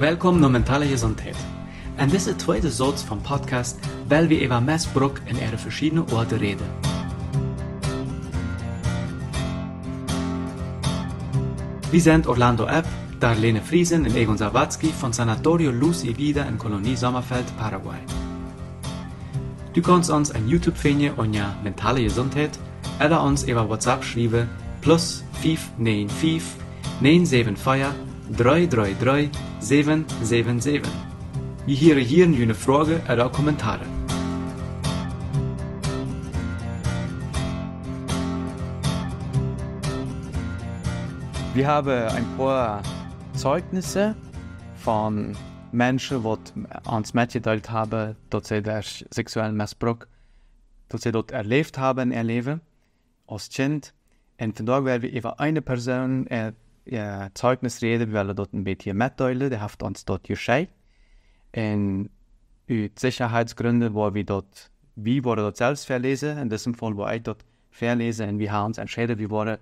Welkom naar Mentale Gezondheid. En dit is de tweede zoot van podcast Bel wie Eva Mesbrok in haar verschillende oude reden. We zijn Orlando App, Darlene Friesen en Egon Zawadzki van Sanatorio Luz y Vida in Kolonie Sommerfeld, Paraguay. Du kannst ons aan YouTube vinden onder mentale gezondheid oder uns über WhatsApp schrijven plus 595 975 333 777. Ich höre hier und jene Fragen und auch Kommentare. Wir haben ein paar Zeugnisse von Menschen, die uns mitgeteilt haben, dass sie den sexuellen Missbrauch dass sie dort erlebt haben, erleben, als Kind. Und von daher werden wir über eine Person äh, eh, eh, Zeugnisrede vi ville dort ein bisschen mitteilen. der hat uns dort geschickt. Und aus Sicherheitsgründen, wo wir dort, wir dort selbst verlesen, in diesem Fall wo ich dort verlesen und wir haben uns entschieden, wir wollen,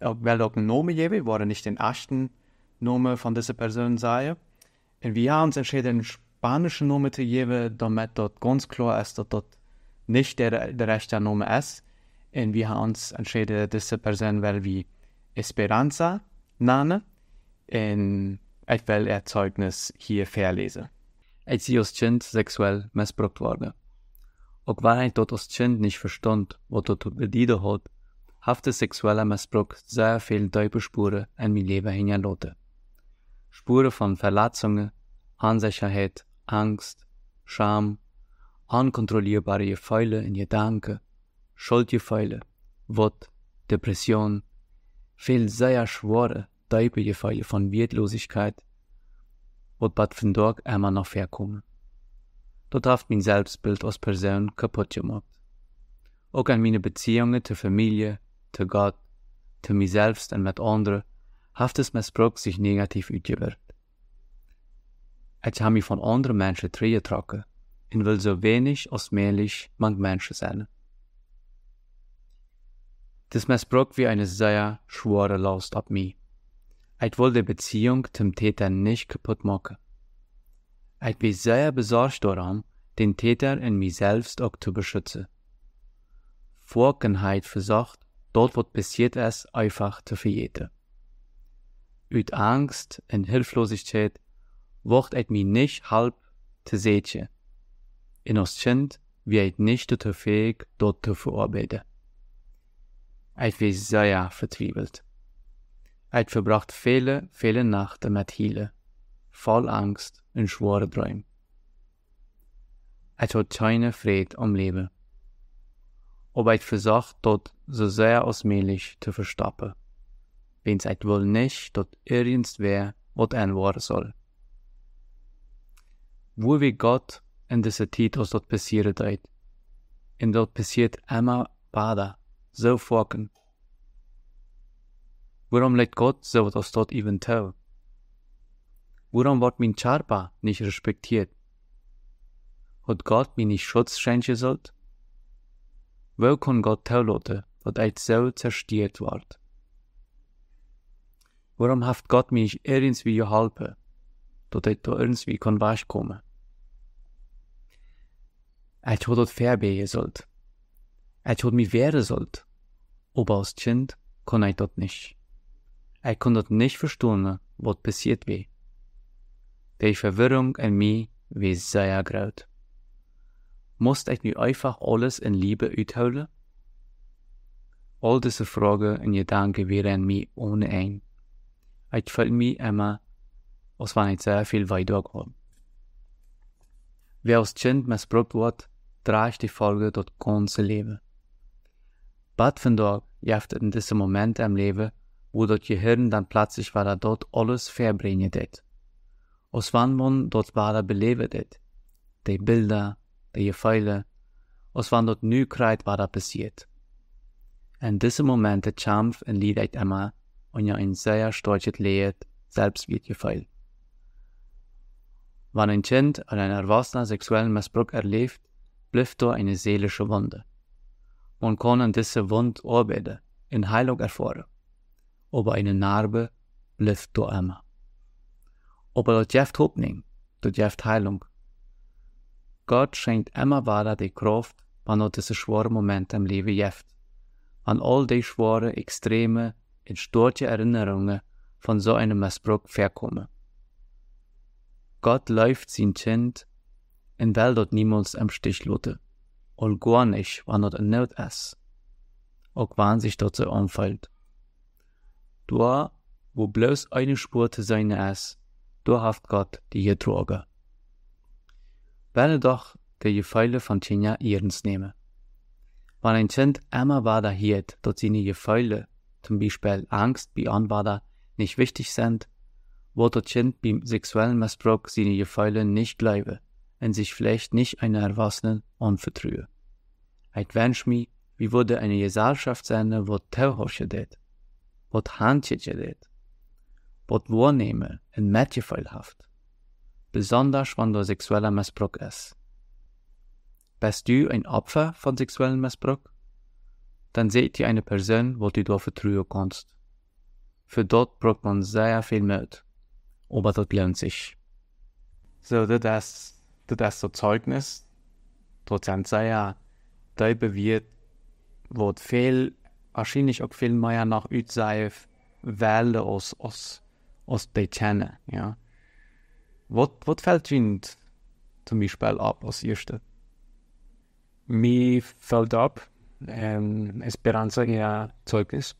weil auch ein Name geben, wir wollen nicht den ersten Namen von dieser Person sein. Und wir haben uns entschieden, einen spanischen Namen zu geben, damit dort ganz klar ist, dass dort nicht der, der rechte Name ist. Und wir haben uns entschieden, diese Person, weil wir Esperanza Nane in etwel Erzeugnis hier verlese. Als ich als Kind sexuell missbraucht wurde. Auch wenn ich dort als Kind nicht verstand, was dort bedient hat, hafte sexueller Missbrauch sehr viel tiefe Spuren in mein Leben hinterlassen. Spuren von Verletzungen, Unsicherheit, Angst, Scham, unkontrollierbare Gefühle in Gedanken, Schuldgefühle, Wut, Depression, viel sehr schwere typische Fälle von Wertlosigkeit, wird bei von dort immer noch herkommen. Dort hat mein Selbstbild als Person kaputt gemacht. Auch an meine Beziehungen zur Familie, zu Gott, zu mir selbst und mit anderen hat es Missbrauch sich negativ ausgewirkt. Ich habe mich von anderen Menschen trennen und will so wenig als möglich mit Menschen sein. This mess wie eine sehr schwere Last auf ab mi. Eit wohl de Beziehung zum Täter nicht kaputt machen. Eit wie sehr besorgt daran, den Täter in mir selbst auch zu beschützen. Vorkenheit versorgt, dort wird passiert es einfach zu verjeten. Üt Angst und Hilflosigkeit wird et mi nicht halb zu sehen. In uns Kind wird nicht dazu fähig, dort zu verarbeiten uit Jesaja vertriebelt. Hij verbracht vele, vele nachten mit hielen, voll angst en schwere droom. Hij hat keine Fred am Leben. Ob hij versucht dort so sehr als möglich zu verstoppen, wenn's hij wohl nicht tot irgendwer wat antworten soll. Wo wie Gott in dieser Zeit, was dort passiert hat, in dort passiert immer Bader zelf waken. Waarom lijkt God zelf als tot eventueel? Warum wird mein charpa nicht respektiert? Hat Gott mij niet schutz schenken sollt? Wo kann Gott toelaten dass ich so zerstört wordt. Waarom heeft God mij niet irgendwie geholpen, dat hij door irgendwie kon wachkomen? Hij had het verbeien sollt. Er told me Aber als Kind kon ich dort nicht. Ich konnte nicht verstehen, was passiert war. Die Verwirrung in mir war sehr groß. Muss ich nu einfach alles in Liebe uitholen? All diese Fragen und Gedanken wären in mir ohne ein. Ich fühlte mich immer, als wenn ich sehr viel weit habe. Wer als Kind missbraucht wird, trägt die Folge dort ganze Leben. Bad Badfendorp jaft in diesem Moment am Leben, wo das Gehirn dann plötzlich war dort alles verbringen det. Aus wann man dort war beleben det. Die Bilder, die Gefühle, aus wann dort nu kreit war passiert. In diesem Moment der Kampf in Liedeit immer und ja ein sehr stolzet Leid selbst wird gefeilt. Wann ein Kind oder ein Erwachsener sexuellen Missbrauch erlebt, blüfft da eine seelische Wunde. Man kann diese Wund arbeiten, in Heilung erfahren. Aber eine Narbe bleibt da immer. Aber dort gibt Hoffnung, dort gibt Heilung. Gott schenkt immer weiter die Kraft, wenn er diese schwere Momente im Leben gibt. An all die schwere, extreme, entstörte Erinnerungen von so einem Missbrauch verkommen. Gott läuft sein Kind, in Welt dort niemals am Stich lotte und og guanish wann er nødt ist. Auch wenn sich dort anfällt. Dua, wo bloß eine Spur zu sein ist, es, durhaft Gott die je Wenn Welle doch, die je von Tinja ihrens nehme. Wenn ein Kind immer weiter hielt, dass seine je zum Beispiel Angst bei Anwader, nicht wichtig sind, wird der Kind beim sexuellen Missbrauch seine je nicht bleiben wenn sich vielleicht nicht einer Erwachsenen anvertraue. Ich wünsche mir, wie würde eine Gesellschaft sein, wo Terrorchen geht, wo Handchen geht, wo Wahrnehmer und Mädchenfeilhaft, besonders wenn du sexueller Missbrauch ist. Bist du ein Opfer von sexuellem Missbrauch? Dann seht ihr eine Person, wo du dort vertrauen kannst. Für dort braucht man sehr viel Mut. Aber das lohnt sich. So, das ist durch das so Zeugnis, trotzdem sei ja, da bewirkt, wird viel, wahrscheinlich auch viel mehr nach ut sei, Welle aus, aus, aus Bekennen, ja. Was, fällt Ihnen zum Beispiel ab als Erste? Mir fällt ab, ähm, Esperanza ja Zeugnis.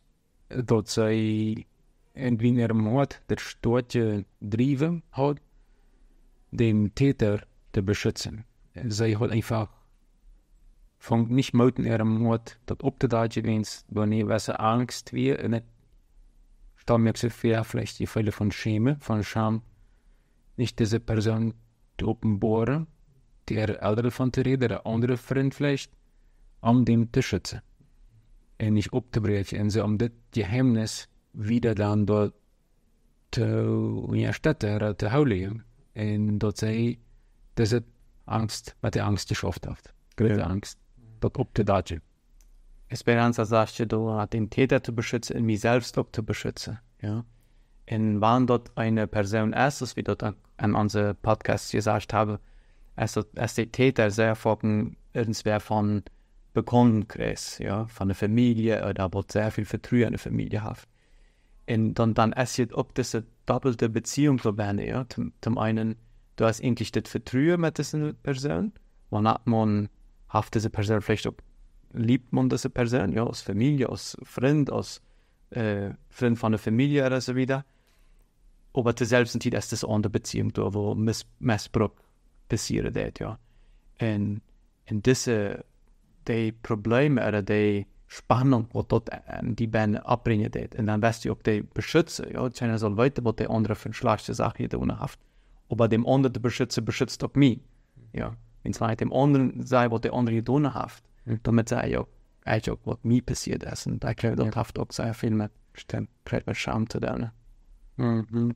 Dort sei in Wiener Mord der Storte Drive hat, dem Täter zu beschützen. Sie hat einfach von nicht in ihrem Mut, dat op te dagen eens, wanneer we ze angst weer in het Stammwechsel ja, vielleicht die Fälle von Schäme, von Scham, nicht diese Person die offenbaren, der ältere von der Rede, der andere Freund vielleicht, um dem zu schützen. Und nicht abzubrechen, und sie um das Geheimnis wieder dann dort zu in ja, Städte, zu heiligen. Und dort sei das ist Angst, weil die Angst geschafft hat. Große Angst. Das obtedatsche. Esperanza sagte, du den Täter zu beschützen, in mich selbst auch zu beschützen. Ja. Und wann dort eine Person erstes, wie dort an, unserem Podcast gesagt habe, als, der Täter sehr von irgendwer von Bekannten kriegt, ja, von der Familie oder wird sehr viel Vertrauen in der Familie hat. Und dann, dann es auch diese doppelte Beziehung zu werden, ja, zum, zum einen du hast eigentlich das Vertrauen mit dieser Person. Wann hat man hat diese Person vielleicht auch, liebt man diese Person, ja, aus Familie, aus Freund, aus äh, eh, Freund von der Familie oder so wieder. Aber zur selben Zeit ist das auch eine Beziehung, da, wo Miss Missbrauch passiert, dort, ja. Und, und diese eh, die Probleme oder die Spannung, die dort in die Band abbringen dort. Und dann weißt du auch die beschützen, ja. Keiner soll weiter, was die andere für eine schlechte Sache tun hat. ob er dem anderen der Beschützer beschützt, ob mich. Ja. Und zwar dem anderen sei, was der andere gedaan heeft. Mm. Damit sei ja eigenlijk wat mij passiert is. Und da krijg je dat haft ook zeer veel met stem, krijg je schaamte Mhm.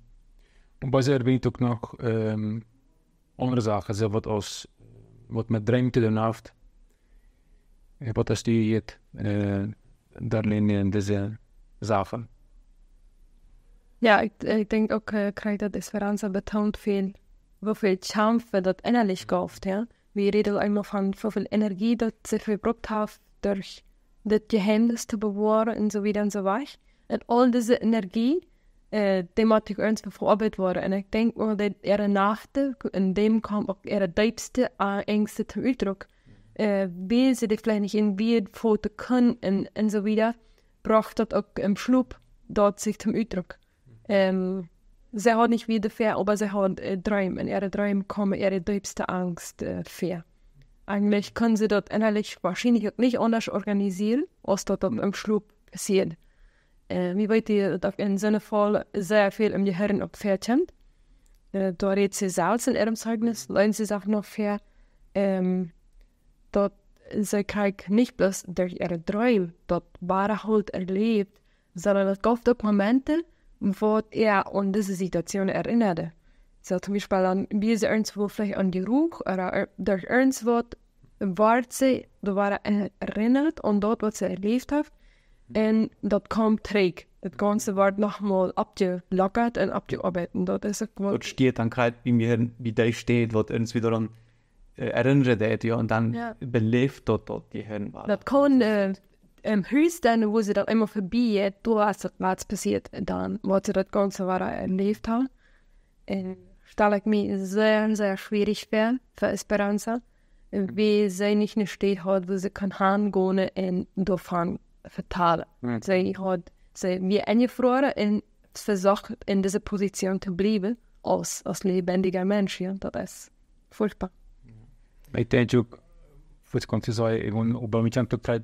Und bei sehr auch noch ähm, andere Sachen, so was aus, was mit Drängen zu tun hat. Was hast du jetzt äh, darin in diese Sachen? Ja, ik, ik denk ook, uh, krijg dat Esperanza betoont veel, hoeveel champ dat innerlijk geeft. Ja? We einmal von, wie viel energie dat ze verbruikt heeft door dat geheimnis zu bewaren und so weer und so weiter. Und all diese energie, uh, äh, die hat ook eens verarbeitet worden. En ik denk ook dat ihre Nachten, in dem kwam auch ihre diepste uh, äh, Ängste zum Ausdruck. Uh, äh, wie sie die vielleicht nicht in Bier foten können und, und so wieder, braucht das auch im Schlupf dort sich zum Ausdruck. Um, ähm, ze har nicht wieder fair, aber sie hat äh, Träume. In ihre Träume kommen ihre tiefste Angst äh, fair. Eigentlich können sie dort innerlich wahrscheinlich nicht anders organisieren, als dort im Schlupf passiert. Äh, wie weit ihr in Sinne voll sehr viel im Gehirn abfährchen. Äh, da redet sie selbst in ihrem Zeugnis, lernen sie Sachen noch fair. Ähm, dort sie kriegt nicht bloß durch ihre Träume dort wahre Halt erlebt, sondern es gibt auch Momente, wo er an diese Situation erinnerte. So zum Beispiel an diese irgendwo vielleicht an die Ruhe oder durch irgendwo wird sie daran erinnert und dort, was sie erlebt hat. Und das kommt träg. Das Ganze wird nochmal abgelockert und abgearbeitet. Und dort, dort steht dann gerade wie Hirn, wie der steht, wird uns wieder an äh, erinnert, ja, und dann ja. belebt dort, dort die Hirnwahl. Das kann äh, im ähm, höchsten, wo sie dann immer vorbei, ist, weißt, was passiert dann, was sie das Ganze weiter erlebt haben. Und ähm, stelle ich mir sehr, sehr schwierig vor für Esperanza, mhm. wie sie nicht eine Stadt hat, wo sie kann hingehen und davon vertalen. Mhm. Sie hat sie wie eingefroren und versucht, in dieser Position zu bleiben, als, als lebendiger Mensch. Ja. Das ist furchtbar. Ich denke, Fußkonzession über mich an drei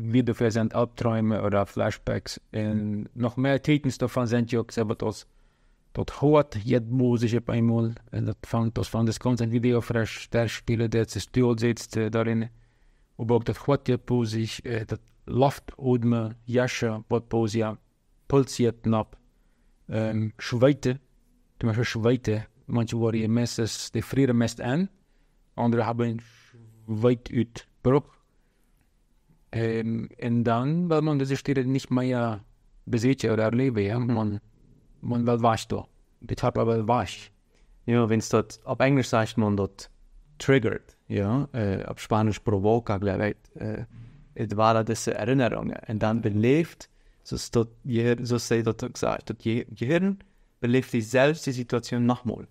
Videofilme sind Albträume oder Flashbacks. Und noch mehr Tätenstoffe sind ja selber das. Dort hört jetzt Musik einmal. Und das fängt das von das ganze Video fresh, der Spieler, der zerstört sitzt darin. Aber auch das hört jetzt eh, Musik, das läuft Odme, Jasche, Botposia, pulsiert ab. Ähm, Schweite, zum Beispiel Schweite, manche waren ihr Messes, die frieren Mest an. Andere haben weit uit brug. Und ähm, dann, dan man diese steden nicht mehr bezitten oder erleben. Ja? Hm. Man, man will was da. Deshalb will was. Ja, wenn es dort, auf Englisch sagt man dort triggered, ja, äh, eh, auf Spanisch provoca, glaube ich, eh, äh, es waren diese Erinnerungen. Und dann belebt, so, dort, so sei dort gesagt, das Gehirn belebt sich selbst die Situation nochmal.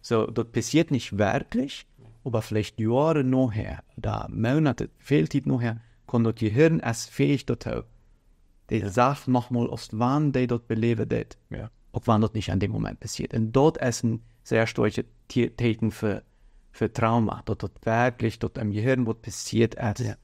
So, dort passiert nicht wirklich, aber vielleicht Jahre nachher oder Monate, viel Zeit nachher, kann das Gehirn es fähig dazu. Die Sache nochmal, aus wann die dort beleben das. Ja. Ob wann das nicht an dem Moment passiert. Und dort ist ein sehr starkes Taken für, für Trauma, dass das wirklich dort am Gehirn was passiert ist. Ja.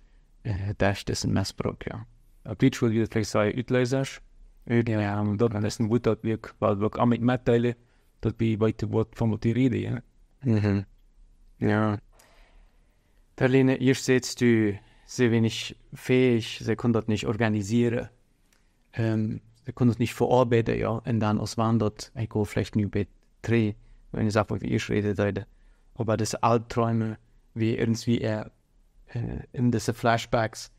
Äh, das ist ein Messbruch, ja. Ein würde ich das vielleicht sagen, Utlösers. Ja, und ähm, dort ist ein Wut, das wir auch mit mitteilen, dass wir weiter von dir reden, Ja. Mhm. Ja. Darlene, ihr seht du, sie wenig fähig, sie kann das nicht organisieren. Ähm, sie kann das nicht verarbeiten, ja. Und dann auswandert, ich gehe vielleicht nur bei drei, wenn ich einfach wie ich rede, Leute. Aber das Albträume, wie irgendwie er äh, in diese Flashbacks,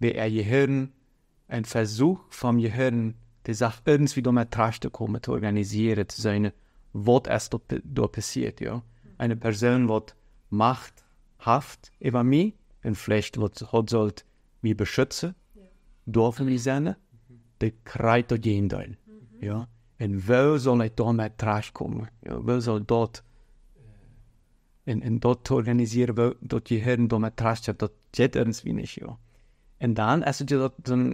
wie er Gehirn, ein Versuch vom Gehirn, die Sache irgendwie durch eine Trash zu kommen, zu organisieren, zu sein, was erst dort passiert, ja. Eine Person, die Macht, Haft über mich und vielleicht wird Gott soll mich beschützen ja. durch meine Sünde. Dat je Ja? En wel zal het dan met komen. Ja? Wel zal dat. En, äh, en dat organiseren, wel, dat je heren dan met trash dat zit ergens weinig. Ja? En dan, als je dat,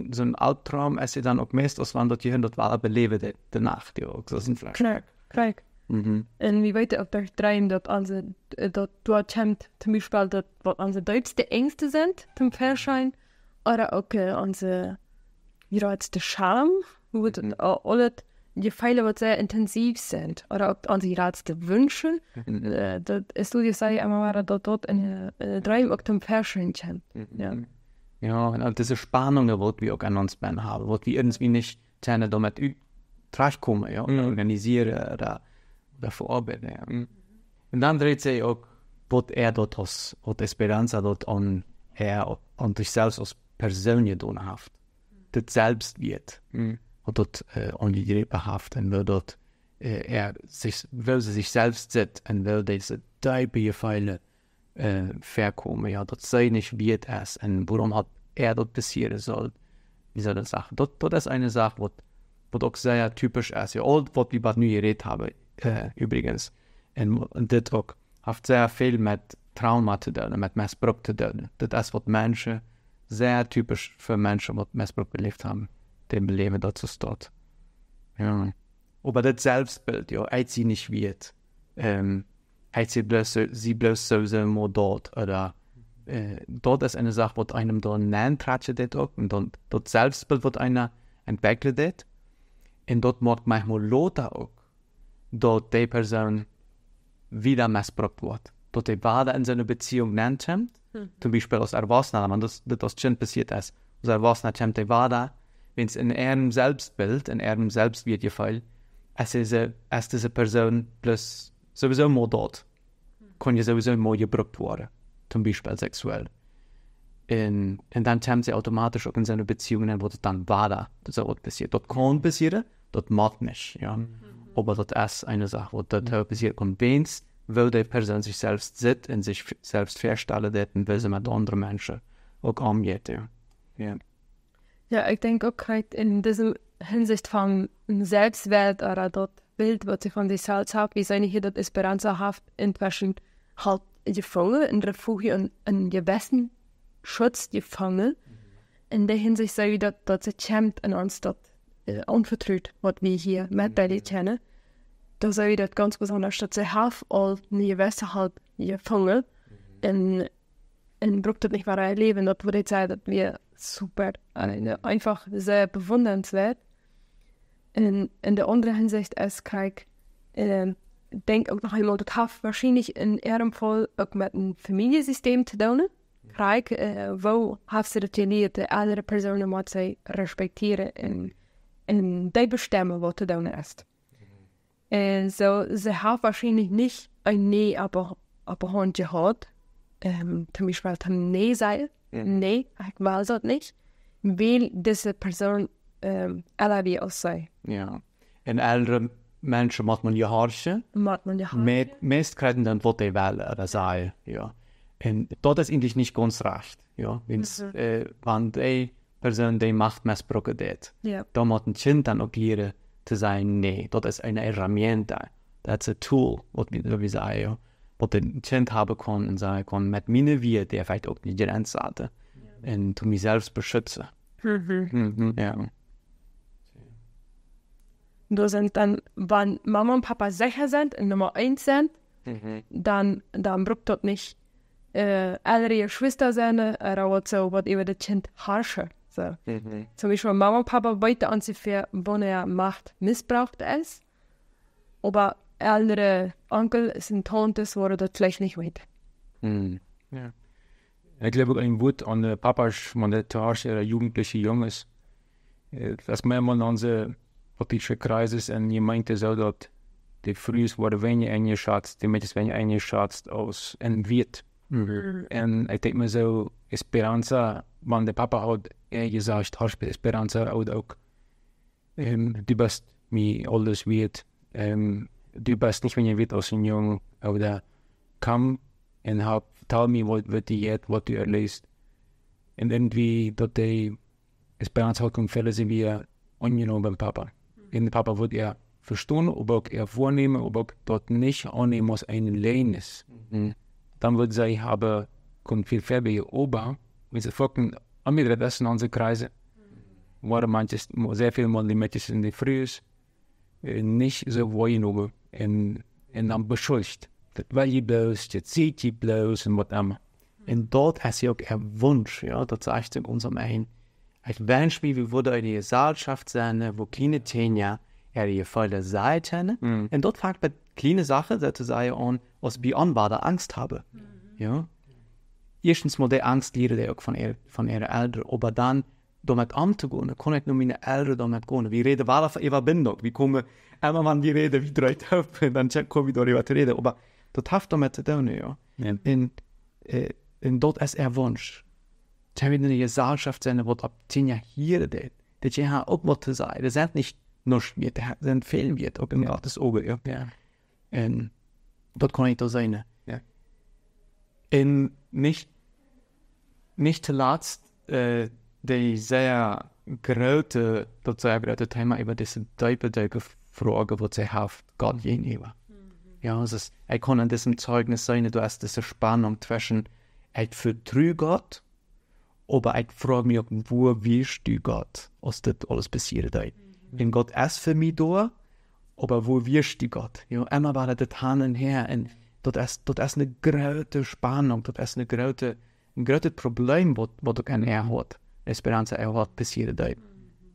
zo'n, Albtraum, als je dan ook meestal van dat je heren dat wel beleven, de, nacht. Ja? So een Mm -hmm. En wie weet ook dat dreim dass du dat zum Beispiel dat wat onze Ängste sind zum Verschein oder auch unsere, onze ja Charme, wo mhm. alle die Pfeile wird sehr intensiv sind oder auch unsere Ärzte Wünsche, mhm. äh, eh, das Studie sei dass dort dort in äh, eh, drei Oktober verschwinden kann. Mhm. Ja. ja, und diese Spannung wird wir auch an uns haben, wird wir irgendwie nicht gerne damit durchkommen, ja, mhm. organisieren oder eh, da verarbeiten. Ja. Mhm. Und dann dreht sich auch, was er dort aus, was Esperanza dort an er an sich selbst als Person donhaft, das selbst wird, mhm. und dort äh, an die Lippe haften, weil dort äh, er sich, weil sie sich selbst sieht und weil diese Type Pfeile äh, verkommen, ja, dort sei nicht wird es und warum hat er dort passieren soll, diese Sache. Dort, dort ist eine Sache, was auch sehr typisch ist, ja, all was wir gerade nur geredet haben äh, übrigens. En, dit ook heeft zeer veel met trauma te doen, met misbruik te doen. Dat is wat mensen, zeer typisch voor mensen wat misbruik beleefd hebben, dem Leben dazu staat. Ja. Aber das Selbstbild, ja, als sie nicht wird, ähm, als sie bloß, sie bloß sowieso nur dort oder äh, dort ist eine Sache, was einem dann nennen tratscht, auch, und dann das Selbstbild, was einer entwickelt, und dort macht manchmal Lothar auch do die person wieder missbraucht Do die Wade mhm. in seine Beziehung nennt, zum Beispiel aus Erwachsenen, wenn das, das schon passiert ist. Aus Erwachsenen kommt die bada, wenn es in ihrem Selbstbild, in ihrem Selbstwert gefällt, ist diese, als diese Person plus sowieso mal dort, mhm. kann ja sowieso mal gebraucht werden, zum Beispiel sexuell. In, und dann kommt sie automatisch auch in seine Beziehungen, wo das dann Wade, das ist auch passiert. Dort kann passieren, dort macht nicht, ja. Mhm aber das ist eine Sache, was da mhm. passiert. Und wenn will die Person sich selbst sieht und sich selbst feststellen, wie sie mit anderen Menschen auch umgehen. Ja, yeah. ja ich denke auch gerade in dieser Hinsicht von Selbstwert oder das Bild, was ich von sich selbst habe, wie seine hier das Esperanzahaft inzwischen halt gefangen, in Refugium und in gewissen Schutz gefangen. Mhm. In der Hinsicht sei ich, dass, sie es schämt an uns dort äh, unvertraut, was wir hier met Belly kennen. Dan zou je ganz besonders, dass sie half all al nie weshalb gefangen in in Bruck nicht war erleben, Das würde ich sagen, dass wir super, eine, einfach sehr bewundernswert. In, in der anderen Hinsicht ist Kalk, äh, denk auch noch einmal, das hat wahrscheinlich in ihrem Fall auch mit einem Familiensystem zu tun. Mhm. Kalk, äh, wo haben sie das trainiert, andere Personen muss sie respektieren. Und, ähm, en die bestimmen, wat te doen ist. Und so, sie haben wahrscheinlich nicht ein nee aber op een hand gehad. zum Beispiel zum Nee sein. Mhm. Nee, ich weiß das nicht. Weil diese Person ähm, LRW aus sei. Ja. En ältere Menschen macht man ja harsche. Macht man ja harsche. meist kriegen dann, was die wollen oder sei. Ja. Und das ist eigentlich nicht ganz recht. Ja. Wenn's, mhm. äh, eh, wenn die persoon die macht misbruiken dit. Yeah. Da muss ein kind dann agieren, zu sagen, zijn, nee, dat is een herramienta, dat is tool, was we zeggen. Wat een kind haben kann und sagen kann, mit mijn wie die vielleicht auch nicht die zetten. Yeah. En toen selbst beschützen. Mhm. Mhm, ja. Du sind dann, wenn Mama und Papa sicher sind, und Nummer eins sind, mhm. dann, dann braucht das nicht äh, ältere Schwester sein, oder so, was über das Kind harscher. So. Mhm. Zum Beispiel Mama und Papa wollten ungefähr, wo er Macht missbraucht es, aber ältere Onkel sind Tantes, wo er das vielleicht nicht will. Mhm. Ja. Ich glaube, ein Wut an äh, Papas Monetage, der jugendliche ist, äh, dass man immer in unseren politischen Kreises und Gemeinden so, dass die Frühs wurden wenig eingeschätzt, die Mädchen weniger eingeschätzt als ein Wirt. Mhm. Mm-hmm. En eh, ehm, ehm, ik denk me zo, Esperanza, wenn der papa gesagt, gezegd, hartst Esperanza had ook, um, du bist wie alles wird, um, du bist nicht, wenn ihr wird als ein Jung, oder komm und hab, tell me what, what you yet, what du erlebst. Und irgendwie, dort die Esperanza hat gefällt, sind wir angenommen beim Papa. Und mm-hmm. der Papa wird er verstehen, ob er vornehmen, ob auch dort nicht annehmen, was ein Lehn ist. Mhm dann würde ich sagen, ich habe kommt viel färbige Ober. Wir folgen andere das in unsere Kreise. Waren manches, sehr viele Monuments in den Früh, äh, nicht so wollen oben und, und dann beschuldigt. Weil die bloß, die zieht die bloß und was immer. Und dort hast du auch einen Wunsch, ja, das zeigt sich unser Mann, Ein Wunsch, wie wir würde eine Gesellschaft sein, wo keine Tänja, er je volle Seiten. Ne? Mhm. Und dort fängt mit kleine Sachen, sozusagen, an, was beyond war, der Angst habe. Mhm. Ja? Erstens mal die Angst lehre ich auch von, ihr, von ihren Eltern, aber dann damit anzugehen, kann ich nur meine Eltern damit gehen. Wir reden weiter von ihrer Bindung. Wir kommen immer, wenn wir reden, wie drei Töpfe, dann kommen wir darüber zu reden. Aber das hat damit zu tun, ja. ja. Und, äh, und dort ist er Wunsch. Dass wir in einer Gesellschaft sind, die ab 10 Jahren hier das, Dass wir auch was zu sein. Das sind nicht nog meer te hebben, zijn veel meer op in gratis ogen. Ja. ja. En dat kan niet zo zijn. Ja. En nicht, nicht zuletzt äh, die sehr große, sehr große Thema über diese doppelte Frage, die sie hat, Gott gegenüber. Mhm. Ja, es ist, ich kann an diesem Zeugnis sein, du hast diese Spannung zwischen, ich vertraue Gott, aber ich frage mich, wo wirst du Gott, als das alles passiert ist den Gott erst für mich da, aber wo wirst du Gott? Ja, immer war er dort her und dort ist, dort ist eine große Spannung, dort ist eine große, ein großes Problem, was, was er hat. Esperanza er hat bis da.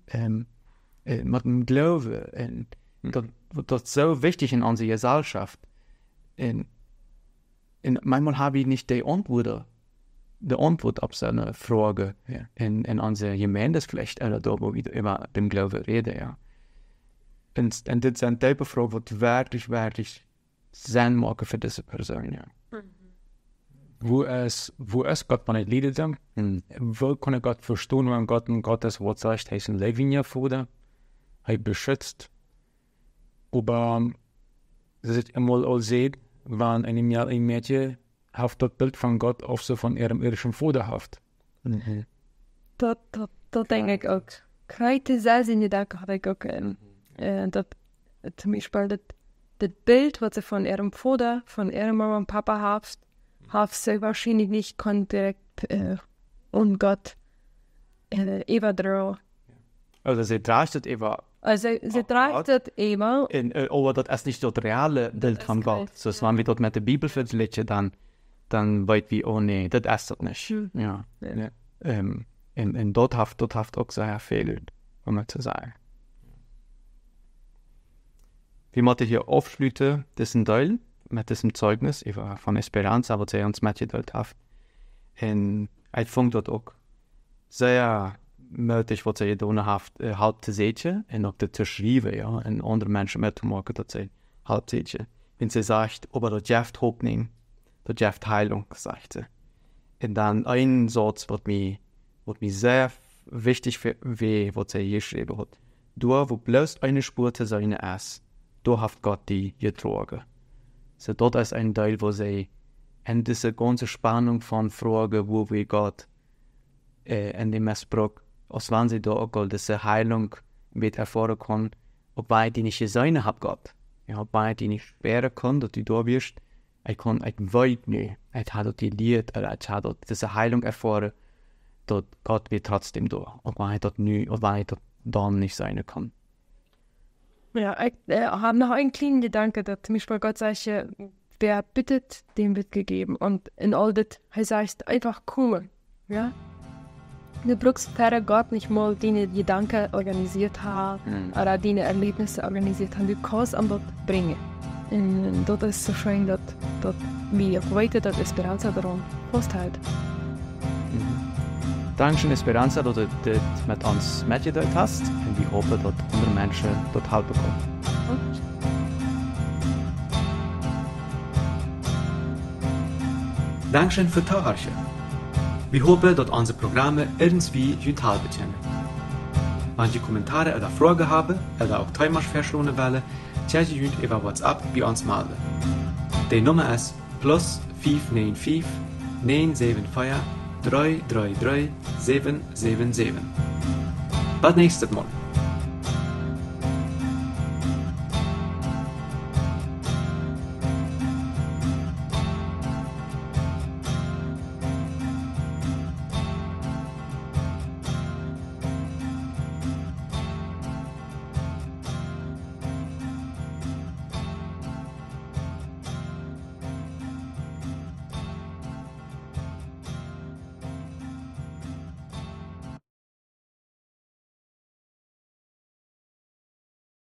Ähm, äh, mit dem Glauben. Und das, das ist so wichtig in unserer Gesellschaft. Und, und manchmal habe ich nicht die Antworten die Antwort auf seine vragen. Ja. En, en onze gemeentes vielleicht wo wir immer dem Glauben reden. Ja. das en dit zijn type vragen wat werkelijk, werkelijk zijn maken voor deze persoon. Ja. Mhm. wo ist, wo es Gott man nicht leiden dann, ähm, mm. wo kann Gott verstehen, wenn Gott und Gottes Wort sagt, er ist ein Levinia vor dir, er beschützt. Aber ähm, es ist immer all sehen, wenn ein Mädchen heeft dat beeld van God of ze van ihrem irdischen Vater haft. Mhm. Dat, dat, dat denk ik ook. Heute saß in Gedanken hatte ich auch, ähm, äh, zum Beispiel das, das Bild, was sie von ihrem Vater, von ihrer Mama und Papa haft, haft sie wahrscheinlich nicht kon direkt äh, um Gott äh, überdrehen. Also sie trachtet eben also sie ah, trachtet immer. In, äh, aber das ist nicht das reale Bild von Gott. Kein, so, ja. wenn wir dort mit der Bibel vergleichen, dann dann weit wie, oh nee, das ist erst nicht. Mhm. Ja. ja. ja. Ne. Ähm, in, in dort haft, dort haft auch sehr viel, um mal zu sagen. Wir möchten hier aufschlüte, das sind Teil mit diesem Zeugnis von Esperanza, aber sie uns manche dort haft. Und ich fand dort auch sehr möglich, was sie ohne Haft äh, halb zu sehen und auch zu schreiben, ja, und andere Menschen mitzumachen, dass sie halb zu sehen. Wenn sie sagt, ob er das Jaft hochnehmen, dat Jeff Heilung sagte. Und dann ein Satz wat mir, wat mi sehr wichtig fir we wat ze je schrebe hat. Du wo bloß eine Spur Spurte seine ist, du hast Gott die getragen. So dort ist ein Teil wo sie in diese ganze Spannung von Fragen, wo wir Gott äh, en dem Messbruch, aus wann sie da auch Gott diese Heilung mit erfahren kann, obwei die nicht seine hat Gott. Ja, obwei die nicht sperren kann, dass du da wirst, Jeg kann nicht veit nu att hade det livet eller att hade dessa heilung erfahren, dort Gott wird trotzdem da. Und wenn hat dort nu und man hat dort dann nicht sein kann. Ja, ich äh, habe noch einen kleinen Gedanke, dass zum Beispiel Gott sagt, wer bittet, dem wird gegeben. Und in all das er sagt einfach cool, Ja? Du brauchst fairer Gott nicht mal deine Gedanken organisiert haben mhm. oder deine Erlebnisse organisiert haben. Du kannst an dort bringen. En dat is zo fijn dat, dat we weten dat Esperanza daarom vasthoudt. Dankjewel mhm. Dankzij Esperanza dat je dit met ons meegedeeld hebt en we hopen dat andere mensen dat hout bekomen. Dankjewel Dankzij voor het luisteren. We hopen dat onze programma irgendwie Jutal bekennen. Wenn Sie of vragen hebt of ook auch Themenvorschläge wollen, Tja je kunt over WhatsApp bij ons melden. De nummer is plus 595 975 333 777. Tot nächstes Mal.